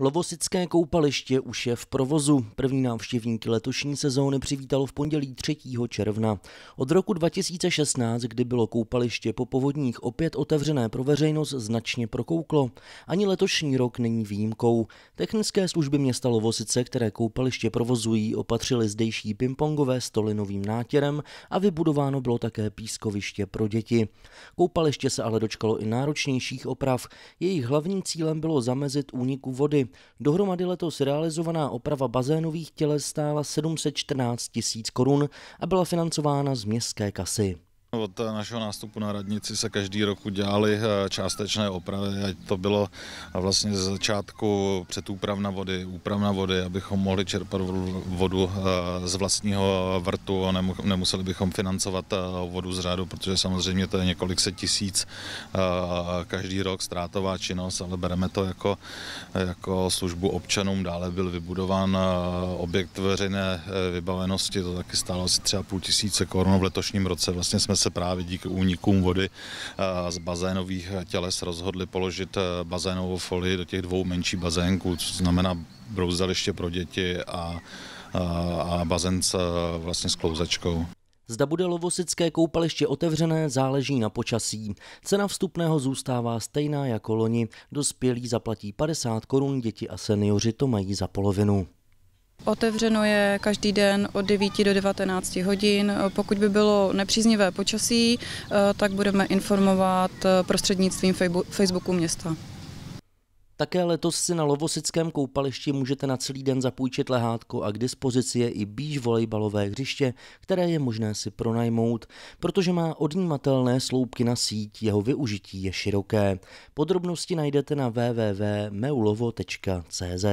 Lovosické koupaliště už je v provozu. První návštěvníky letošní sezóny přivítalo v pondělí 3. června. Od roku 2016, kdy bylo koupaliště po povodních opět otevřené pro veřejnost, značně prokouklo. Ani letošní rok není výjimkou. Technické služby města Lovosice, které koupaliště provozují, opatřili zdejší pingpongové stoly novým nátěrem a vybudováno bylo také pískoviště pro děti. Koupaliště se ale dočkalo i náročnějších oprav. Jejich hlavním cílem bylo zamezit úniku vody Dohromady letos realizovaná oprava bazénových těles stála 714 tisíc korun a byla financována z městské kasy. Od našeho nástupu na radnici se každý rok udělaly eh, částečné opravy, ať to bylo vlastně z začátku předúpravna vody, úpravna vody, abychom mohli čerpat vodu eh, z vlastního vrtu a nemuseli bychom financovat eh, vodu z řádu, protože samozřejmě to je několik set tisíc každý rok ztrátová činnost, ale bereme to jako, jako službu občanům. Dále byl vybudován objekt veřejné vybavenosti, to taky stálo asi třeba půl tisíce korun v letošním roce. Vlastně jsme se právě díky únikům vody eh, z bazénových těles rozhodli položit eh, bazénovou folii do těch dvou menších bazénků, což znamená brouzeliště pro děti a, a, eh, a bazén s, vlastně s klouzačkou. Zda bude lovosické koupaliště otevřené, záleží na počasí. Cena vstupného zůstává stejná jako loni. Dospělí zaplatí 50 korun, děti a seniori to mají za polovinu. Otevřeno je každý den od 9 do 19 hodin. Pokud by bylo nepříznivé počasí, eh, tak budeme informovat eh, prostřednictvím Facebooku města. Také letos si na Lovosickém koupališti můžete na celý den zapůjčit lehátko a k dispozici je i býž volejbalové hřiště, které je možné si pronajmout. Protože má odnímatelné sloupky na síť, jeho využití je široké. Podrobnosti najdete na www.meulovo.cz.